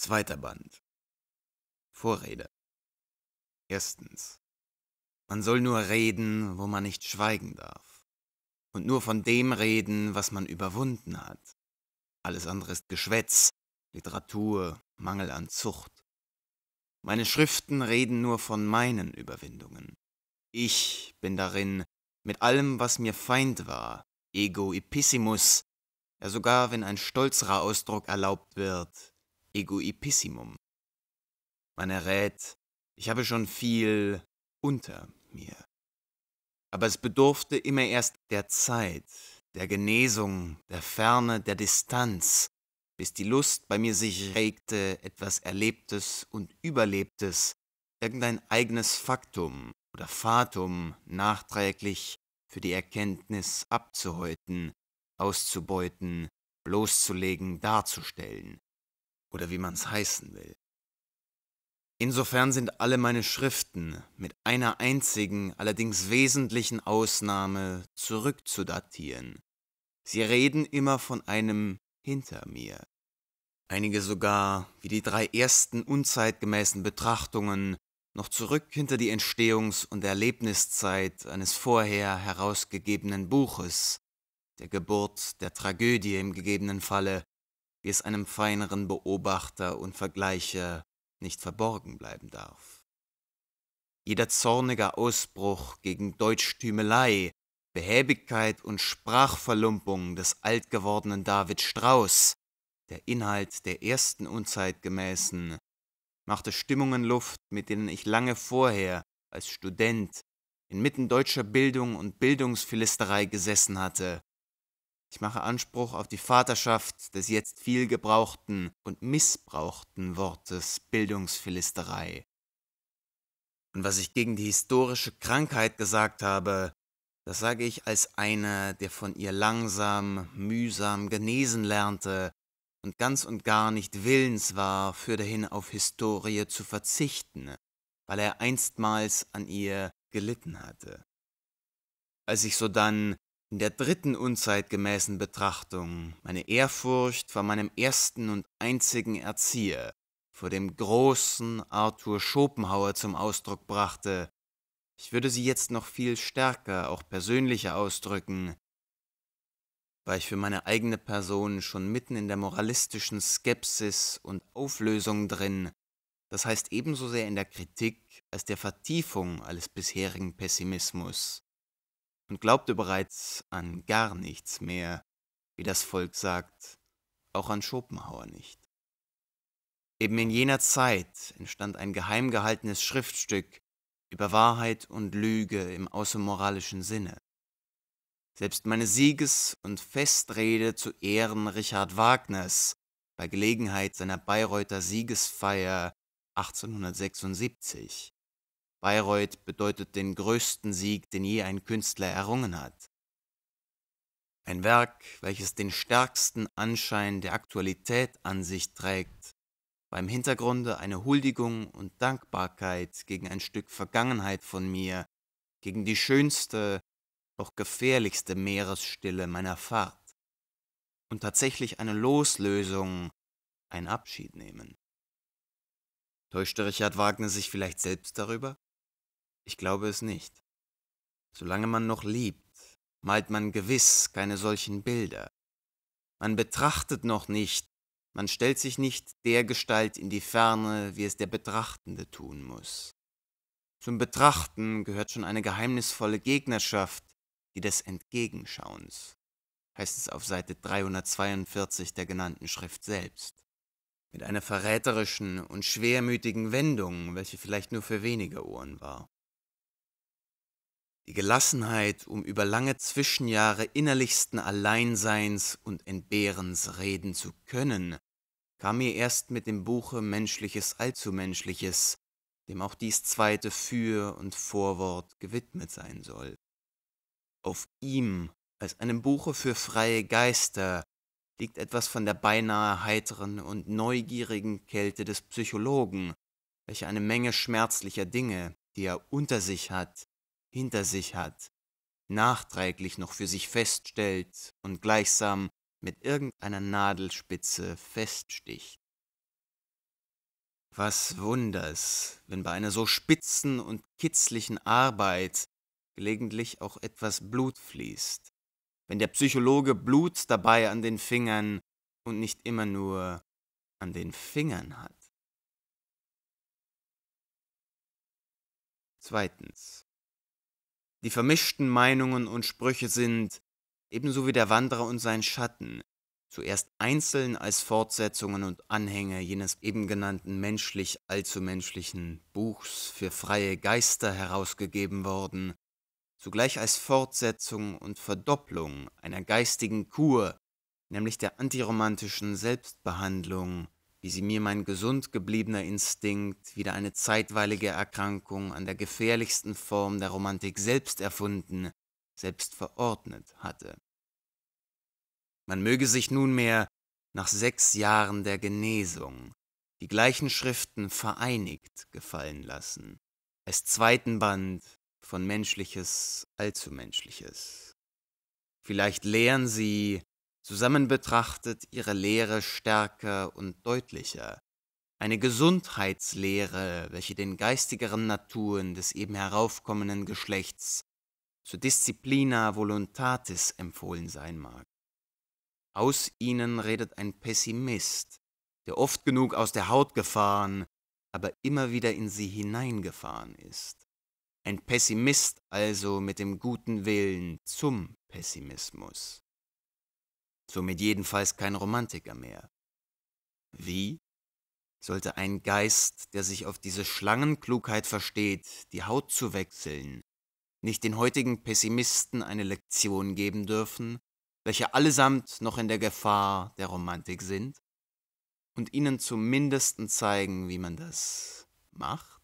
Zweiter Band. Vorrede. Erstens. Man soll nur reden, wo man nicht schweigen darf. Und nur von dem reden, was man überwunden hat. Alles andere ist Geschwätz, Literatur, Mangel an Zucht. Meine Schriften reden nur von meinen Überwindungen. Ich bin darin mit allem, was mir Feind war, Ego Epissimus, ja sogar wenn ein stolzerer Ausdruck erlaubt wird, egoipissimum. Man errät, ich habe schon viel unter mir. Aber es bedurfte immer erst der Zeit, der Genesung, der Ferne, der Distanz, bis die Lust bei mir sich regte, etwas Erlebtes und Überlebtes, irgendein eigenes Faktum oder Fatum nachträglich für die Erkenntnis abzuhäuten, auszubeuten, bloßzulegen, darzustellen oder wie man es heißen will. Insofern sind alle meine Schriften mit einer einzigen, allerdings wesentlichen Ausnahme zurückzudatieren. Sie reden immer von einem hinter mir. Einige sogar, wie die drei ersten unzeitgemäßen Betrachtungen, noch zurück hinter die Entstehungs- und Erlebniszeit eines vorher herausgegebenen Buches, der Geburt der Tragödie im gegebenen Falle, wie es einem feineren Beobachter und Vergleicher nicht verborgen bleiben darf. Jeder zornige Ausbruch gegen Deutschtümelei, Behäbigkeit und Sprachverlumpung des altgewordenen David Strauß, der Inhalt der ersten unzeitgemäßen, machte Stimmungen Luft, mit denen ich lange vorher als Student inmitten deutscher Bildung und Bildungsphilisterei gesessen hatte ich mache Anspruch auf die Vaterschaft des jetzt viel gebrauchten und missbrauchten Wortes Bildungsphilisterei. Und was ich gegen die historische Krankheit gesagt habe, das sage ich als einer, der von ihr langsam, mühsam genesen lernte und ganz und gar nicht willens war, für dahin auf Historie zu verzichten, weil er einstmals an ihr gelitten hatte. Als ich sodann in der dritten unzeitgemäßen Betrachtung meine Ehrfurcht vor meinem ersten und einzigen Erzieher, vor dem großen Arthur Schopenhauer zum Ausdruck brachte, ich würde sie jetzt noch viel stärker, auch persönlicher ausdrücken, war ich für meine eigene Person schon mitten in der moralistischen Skepsis und Auflösung drin, das heißt ebenso sehr in der Kritik als der Vertiefung alles bisherigen Pessimismus und glaubte bereits an gar nichts mehr, wie das Volk sagt, auch an Schopenhauer nicht. Eben in jener Zeit entstand ein geheim gehaltenes Schriftstück über Wahrheit und Lüge im außermoralischen Sinne. Selbst meine Sieges- und Festrede zu Ehren Richard Wagners bei Gelegenheit seiner Bayreuther Siegesfeier 1876 Bayreuth bedeutet den größten Sieg, den je ein Künstler errungen hat. Ein Werk, welches den stärksten Anschein der Aktualität an sich trägt, beim Hintergrunde eine Huldigung und Dankbarkeit gegen ein Stück Vergangenheit von mir, gegen die schönste, doch gefährlichste Meeresstille meiner Fahrt. Und tatsächlich eine Loslösung, ein Abschied nehmen. Täuschte Richard Wagner sich vielleicht selbst darüber? Ich glaube es nicht. Solange man noch liebt, malt man gewiss keine solchen Bilder. Man betrachtet noch nicht, man stellt sich nicht der Gestalt in die Ferne, wie es der Betrachtende tun muss. Zum Betrachten gehört schon eine geheimnisvolle Gegnerschaft, die des Entgegenschauens, heißt es auf Seite 342 der genannten Schrift selbst. Mit einer verräterischen und schwermütigen Wendung, welche vielleicht nur für wenige Ohren war die Gelassenheit, um über lange Zwischenjahre innerlichsten Alleinseins und Entbehrens reden zu können, kam mir erst mit dem Buche Menschliches Allzumenschliches, dem auch dies zweite Für- und Vorwort gewidmet sein soll. Auf ihm, als einem Buche für freie Geister, liegt etwas von der beinahe heiteren und neugierigen Kälte des Psychologen, welcher eine Menge schmerzlicher Dinge, die er unter sich hat, hinter sich hat, nachträglich noch für sich feststellt und gleichsam mit irgendeiner Nadelspitze feststicht. Was Wunders, wenn bei einer so spitzen und kitzlichen Arbeit gelegentlich auch etwas Blut fließt, wenn der Psychologe Blut dabei an den Fingern und nicht immer nur an den Fingern hat. Zweitens. Die vermischten Meinungen und Sprüche sind, ebenso wie der Wanderer und sein Schatten, zuerst einzeln als Fortsetzungen und Anhänge jenes eben genannten menschlich allzumenschlichen Buchs für freie Geister herausgegeben worden, zugleich als Fortsetzung und Verdopplung einer geistigen Kur, nämlich der antiromantischen Selbstbehandlung wie sie mir mein gesund gebliebener Instinkt, wieder eine zeitweilige Erkrankung an der gefährlichsten Form der Romantik selbst erfunden, selbst verordnet hatte. Man möge sich nunmehr nach sechs Jahren der Genesung die gleichen Schriften vereinigt gefallen lassen, als zweiten Band von Menschliches Allzumenschliches. Vielleicht lehren sie Zusammen betrachtet ihre Lehre stärker und deutlicher. Eine Gesundheitslehre, welche den geistigeren Naturen des eben heraufkommenden Geschlechts zur Disziplina voluntatis empfohlen sein mag. Aus ihnen redet ein Pessimist, der oft genug aus der Haut gefahren, aber immer wieder in sie hineingefahren ist. Ein Pessimist also mit dem guten Willen zum Pessimismus somit jedenfalls kein Romantiker mehr. Wie sollte ein Geist, der sich auf diese Schlangenklugheit versteht, die Haut zu wechseln, nicht den heutigen Pessimisten eine Lektion geben dürfen, welche allesamt noch in der Gefahr der Romantik sind, und ihnen zumindest zeigen, wie man das macht?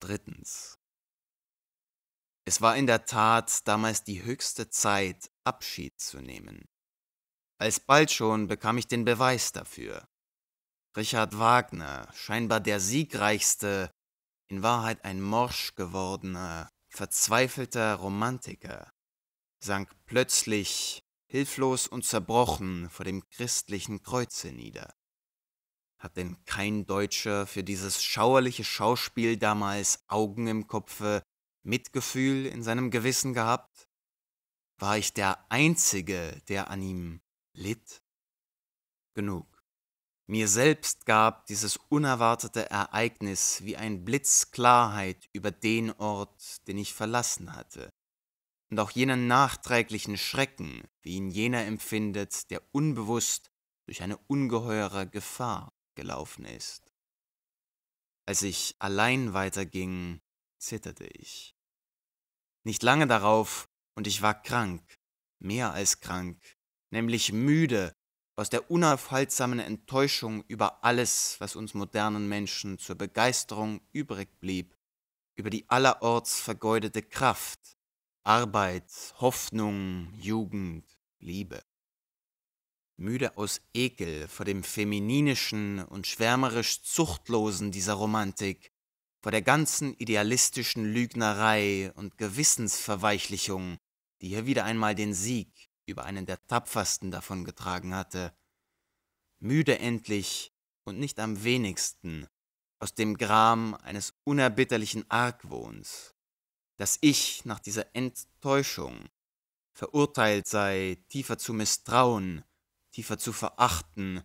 Drittens. Es war in der Tat damals die höchste Zeit, Abschied zu nehmen. Alsbald schon bekam ich den Beweis dafür. Richard Wagner, scheinbar der siegreichste, in Wahrheit ein morsch gewordener, verzweifelter Romantiker, sank plötzlich, hilflos und zerbrochen vor dem christlichen Kreuze nieder. Hat denn kein Deutscher für dieses schauerliche Schauspiel damals Augen im Kopfe, Mitgefühl in seinem Gewissen gehabt? War ich der Einzige, der an ihm litt? Genug. Mir selbst gab dieses unerwartete Ereignis wie ein Blitz Klarheit über den Ort, den ich verlassen hatte, und auch jenen nachträglichen Schrecken, wie ihn jener empfindet, der unbewusst durch eine ungeheure Gefahr gelaufen ist. Als ich allein weiterging, zitterte ich. Nicht lange darauf, und ich war krank, mehr als krank, nämlich müde aus der unaufhaltsamen Enttäuschung über alles, was uns modernen Menschen zur Begeisterung übrig blieb, über die allerorts vergeudete Kraft, Arbeit, Hoffnung, Jugend, Liebe. Müde aus Ekel vor dem femininischen und schwärmerisch Zuchtlosen dieser Romantik, vor der ganzen idealistischen Lügnerei und Gewissensverweichlichung, die hier wieder einmal den Sieg über einen der tapfersten davongetragen hatte, müde endlich und nicht am wenigsten aus dem Gram eines unerbitterlichen Argwohns, dass ich nach dieser Enttäuschung verurteilt sei, tiefer zu misstrauen, tiefer zu verachten,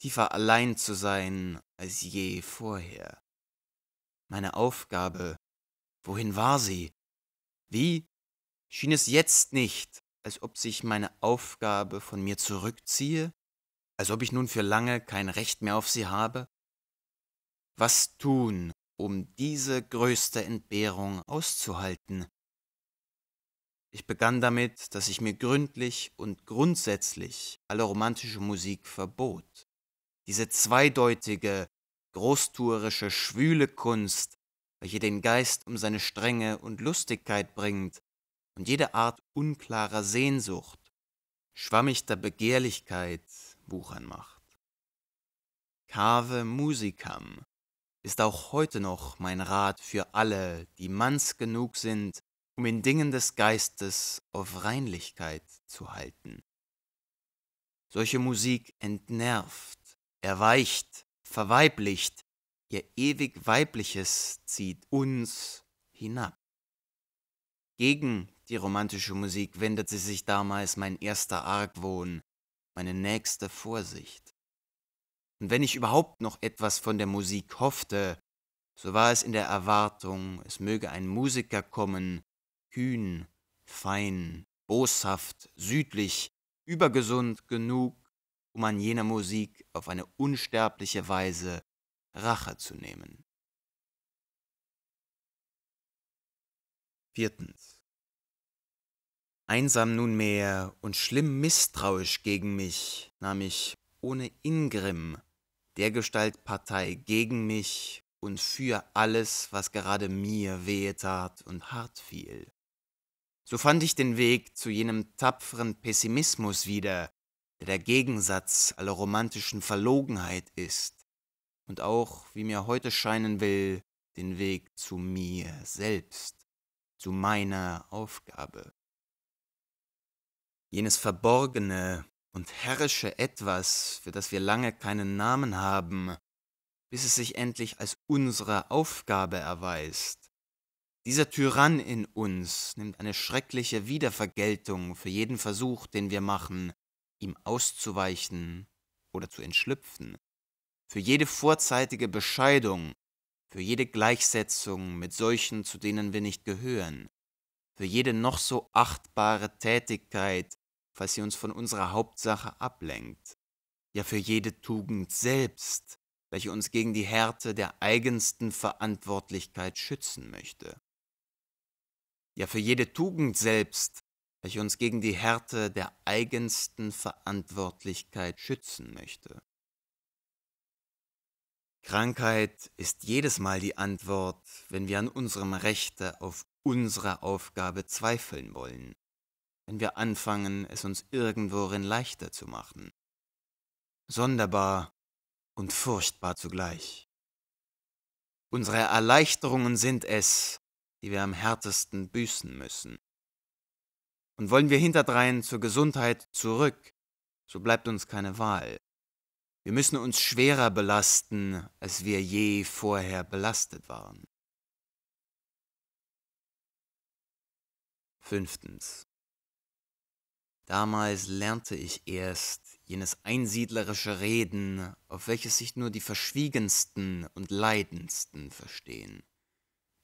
tiefer allein zu sein als je vorher meine Aufgabe. Wohin war sie? Wie? Schien es jetzt nicht, als ob sich meine Aufgabe von mir zurückziehe? Als ob ich nun für lange kein Recht mehr auf sie habe? Was tun, um diese größte Entbehrung auszuhalten? Ich begann damit, dass ich mir gründlich und grundsätzlich alle romantische Musik verbot. Diese zweideutige, großtuerische, schwüle Kunst, welche den Geist um seine Strenge und Lustigkeit bringt und jede Art unklarer Sehnsucht, schwammigter Begehrlichkeit wuchern macht. Cave musicam ist auch heute noch mein Rat für alle, die manns genug sind, um in Dingen des Geistes auf Reinlichkeit zu halten. Solche Musik entnervt, erweicht, verweiblicht, ihr ewig Weibliches zieht uns hinab. Gegen die romantische Musik wendet sie sich damals mein erster Argwohn, meine nächste Vorsicht. Und wenn ich überhaupt noch etwas von der Musik hoffte, so war es in der Erwartung, es möge ein Musiker kommen, kühn, fein, boshaft, südlich, übergesund genug, um an jener Musik auf eine unsterbliche Weise Rache zu nehmen. Viertens. Einsam nunmehr und schlimm misstrauisch gegen mich nahm ich ohne Ingrimm dergestalt Partei gegen mich und für alles, was gerade mir wehe tat und hart fiel. So fand ich den Weg zu jenem tapferen Pessimismus wieder, der der Gegensatz aller romantischen Verlogenheit ist und auch, wie mir heute scheinen will, den Weg zu mir selbst, zu meiner Aufgabe. Jenes verborgene und herrische Etwas, für das wir lange keinen Namen haben, bis es sich endlich als unsere Aufgabe erweist. Dieser Tyrann in uns nimmt eine schreckliche Wiedervergeltung für jeden Versuch, den wir machen, ihm auszuweichen oder zu entschlüpfen, für jede vorzeitige Bescheidung, für jede Gleichsetzung mit solchen, zu denen wir nicht gehören, für jede noch so achtbare Tätigkeit, falls sie uns von unserer Hauptsache ablenkt, ja für jede Tugend selbst, welche uns gegen die Härte der eigensten Verantwortlichkeit schützen möchte. Ja für jede Tugend selbst, welche uns gegen die Härte der eigensten Verantwortlichkeit schützen möchte. Krankheit ist jedes Mal die Antwort, wenn wir an unserem Rechte auf unsere Aufgabe zweifeln wollen, wenn wir anfangen, es uns irgendworin leichter zu machen. Sonderbar und furchtbar zugleich. Unsere Erleichterungen sind es, die wir am härtesten büßen müssen. Und wollen wir hinterdrein zur Gesundheit zurück, so bleibt uns keine Wahl. Wir müssen uns schwerer belasten, als wir je vorher belastet waren. Fünftens. Damals lernte ich erst jenes einsiedlerische Reden, auf welches sich nur die verschwiegensten und leidendsten verstehen.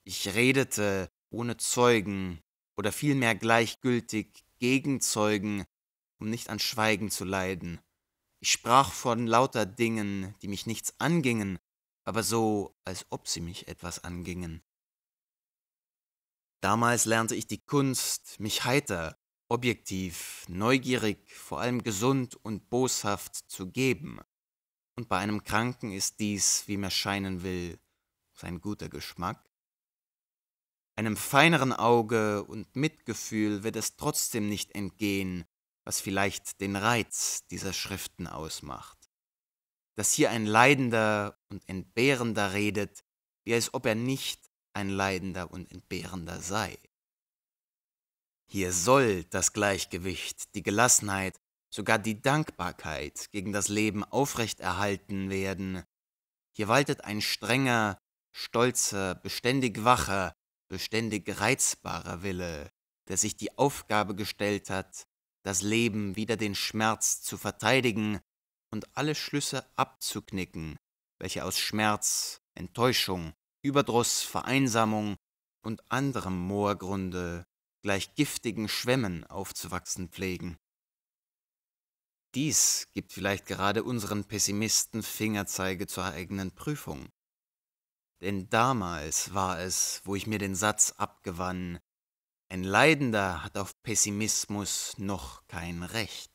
Ich redete ohne Zeugen oder vielmehr gleichgültig gegenzeugen, um nicht an Schweigen zu leiden. Ich sprach von lauter Dingen, die mich nichts angingen, aber so, als ob sie mich etwas angingen. Damals lernte ich die Kunst, mich heiter, objektiv, neugierig, vor allem gesund und boshaft zu geben. Und bei einem Kranken ist dies, wie mir scheinen will, sein guter Geschmack. Einem feineren Auge und Mitgefühl wird es trotzdem nicht entgehen, was vielleicht den Reiz dieser Schriften ausmacht. Dass hier ein Leidender und Entbehrender redet, wie als ob er nicht ein Leidender und Entbehrender sei. Hier soll das Gleichgewicht, die Gelassenheit, sogar die Dankbarkeit gegen das Leben aufrechterhalten werden. Hier waltet ein strenger, stolzer, beständig wacher, beständig reizbarer Wille, der sich die Aufgabe gestellt hat, das Leben wider den Schmerz zu verteidigen und alle Schlüsse abzuknicken, welche aus Schmerz, Enttäuschung, Überdruss, Vereinsamung und anderem Moorgrunde gleich giftigen Schwämmen aufzuwachsen pflegen. Dies gibt vielleicht gerade unseren Pessimisten Fingerzeige zur eigenen Prüfung. Denn damals war es, wo ich mir den Satz abgewann, ein Leidender hat auf Pessimismus noch kein Recht.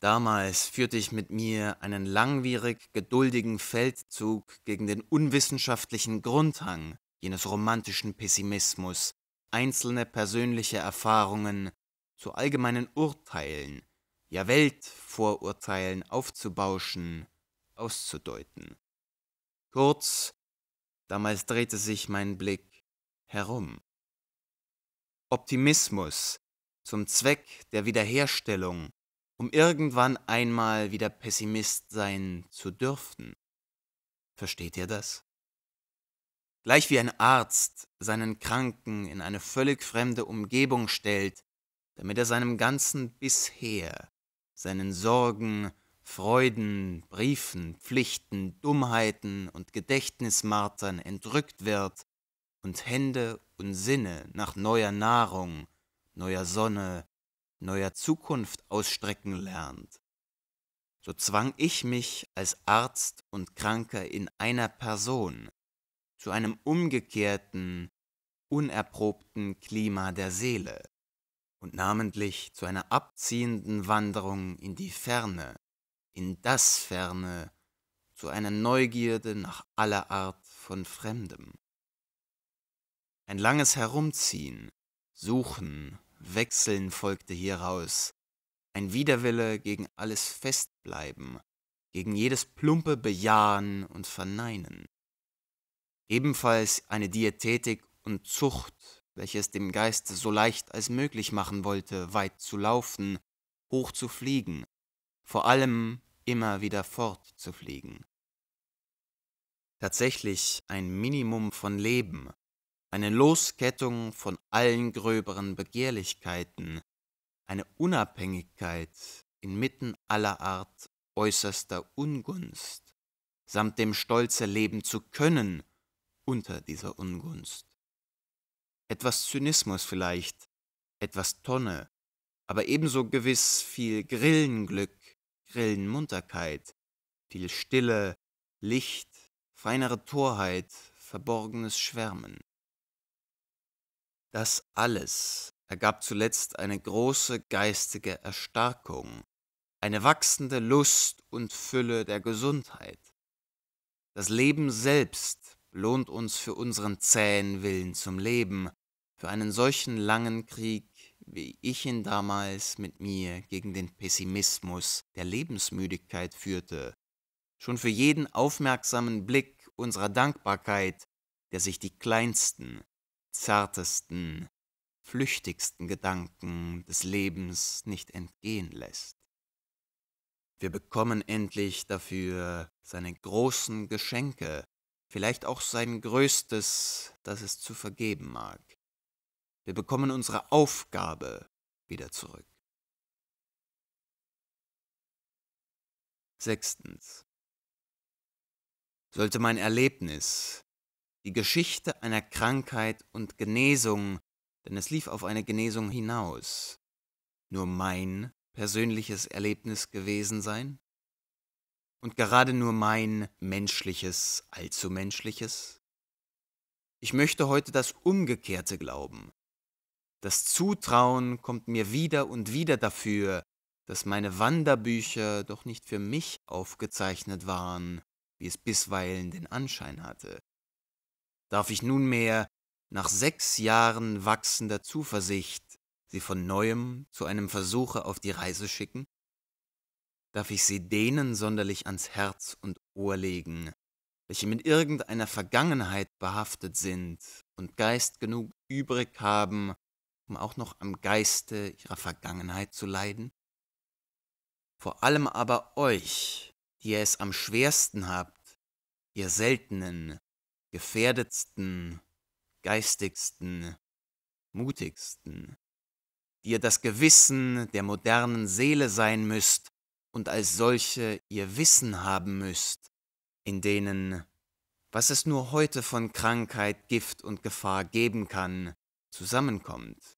Damals führte ich mit mir einen langwierig geduldigen Feldzug gegen den unwissenschaftlichen Grundhang jenes romantischen Pessimismus, einzelne persönliche Erfahrungen zu allgemeinen Urteilen, ja Weltvorurteilen aufzubauschen, auszudeuten. Kurz, Damals drehte sich mein Blick herum. Optimismus zum Zweck der Wiederherstellung, um irgendwann einmal wieder Pessimist sein zu dürfen. Versteht ihr das? Gleich wie ein Arzt seinen Kranken in eine völlig fremde Umgebung stellt, damit er seinem ganzen bisher, seinen Sorgen Freuden, Briefen, Pflichten, Dummheiten und Gedächtnismartern entrückt wird und Hände und Sinne nach neuer Nahrung, neuer Sonne, neuer Zukunft ausstrecken lernt. So zwang ich mich als Arzt und Kranker in einer Person zu einem umgekehrten, unerprobten Klima der Seele und namentlich zu einer abziehenden Wanderung in die Ferne, in das Ferne zu einer Neugierde nach aller Art von Fremdem. Ein langes Herumziehen, Suchen, Wechseln folgte hieraus, ein Widerwille gegen alles Festbleiben, gegen jedes plumpe Bejahen und Verneinen. Ebenfalls eine Diätetik und Zucht, welche es dem Geiste so leicht als möglich machen wollte, weit zu laufen, hoch zu fliegen, vor allem immer wieder fortzufliegen. Tatsächlich ein Minimum von Leben, eine Loskettung von allen gröberen Begehrlichkeiten, eine Unabhängigkeit inmitten aller Art äußerster Ungunst, samt dem Stolze leben zu können unter dieser Ungunst. Etwas Zynismus vielleicht, etwas Tonne, aber ebenso gewiss viel Grillenglück grillen Munterkeit, viel Stille, Licht, feinere Torheit, verborgenes Schwärmen. Das alles ergab zuletzt eine große geistige Erstarkung, eine wachsende Lust und Fülle der Gesundheit. Das Leben selbst lohnt uns für unseren zähen Willen zum Leben, für einen solchen langen Krieg wie ich ihn damals mit mir gegen den Pessimismus der Lebensmüdigkeit führte, schon für jeden aufmerksamen Blick unserer Dankbarkeit, der sich die kleinsten, zartesten, flüchtigsten Gedanken des Lebens nicht entgehen lässt. Wir bekommen endlich dafür seine großen Geschenke, vielleicht auch sein größtes, das es zu vergeben mag. Wir bekommen unsere Aufgabe wieder zurück. Sechstens. Sollte mein Erlebnis, die Geschichte einer Krankheit und Genesung, denn es lief auf eine Genesung hinaus, nur mein persönliches Erlebnis gewesen sein? Und gerade nur mein menschliches, allzu menschliches? Ich möchte heute das Umgekehrte glauben, das Zutrauen kommt mir wieder und wieder dafür, dass meine Wanderbücher doch nicht für mich aufgezeichnet waren, wie es bisweilen den Anschein hatte. Darf ich nunmehr, nach sechs Jahren wachsender Zuversicht, sie von neuem zu einem Versuche auf die Reise schicken? Darf ich sie denen sonderlich ans Herz und Ohr legen, welche mit irgendeiner Vergangenheit behaftet sind und Geist genug übrig haben, um auch noch am Geiste ihrer Vergangenheit zu leiden? Vor allem aber euch, die ihr es am schwersten habt, ihr seltenen, gefährdetsten, geistigsten, mutigsten, die ihr das Gewissen der modernen Seele sein müsst und als solche ihr Wissen haben müsst, in denen, was es nur heute von Krankheit, Gift und Gefahr geben kann, zusammenkommt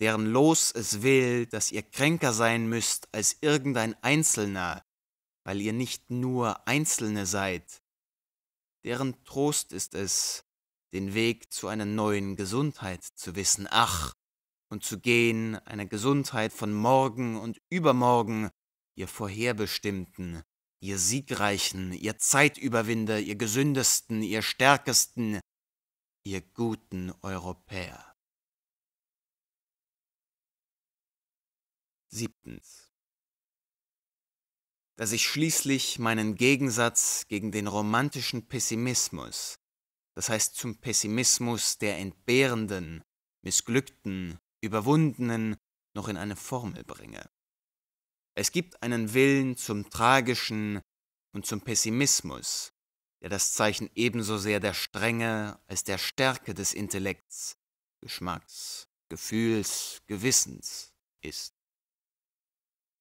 deren Los es will, dass ihr kränker sein müsst als irgendein Einzelner, weil ihr nicht nur Einzelne seid. Deren Trost ist es, den Weg zu einer neuen Gesundheit zu wissen, ach, und zu gehen, einer Gesundheit von morgen und übermorgen, ihr Vorherbestimmten, ihr Siegreichen, ihr Zeitüberwinder, ihr Gesündesten, ihr Stärkesten, ihr guten Europäer. Siebtens. Dass ich schließlich meinen Gegensatz gegen den romantischen Pessimismus, das heißt zum Pessimismus der entbehrenden, missglückten, überwundenen, noch in eine Formel bringe. Es gibt einen Willen zum Tragischen und zum Pessimismus, der das Zeichen ebenso sehr der Strenge als der Stärke des Intellekts, Geschmacks, Gefühls, Gewissens ist.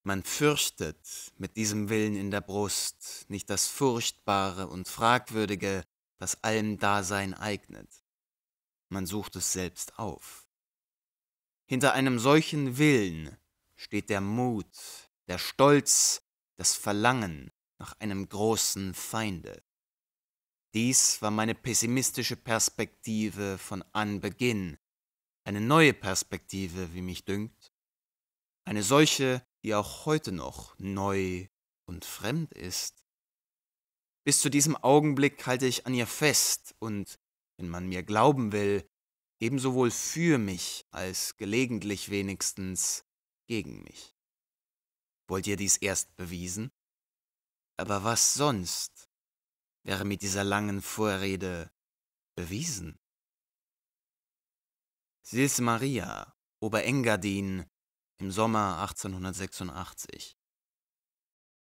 Man fürchtet mit diesem Willen in der Brust nicht das Furchtbare und Fragwürdige, das allem Dasein eignet. Man sucht es selbst auf. Hinter einem solchen Willen steht der Mut, der Stolz, das Verlangen nach einem großen Feinde. Dies war meine pessimistische Perspektive von Anbeginn, eine neue Perspektive, wie mich dünkt, eine solche, die auch heute noch neu und fremd ist. Bis zu diesem Augenblick halte ich an ihr fest und, wenn man mir glauben will, ebenso wohl für mich als gelegentlich wenigstens gegen mich. Wollt ihr dies erst bewiesen? Aber was sonst wäre mit dieser langen Vorrede bewiesen? Sils Maria, Oberengadin, im Sommer 1886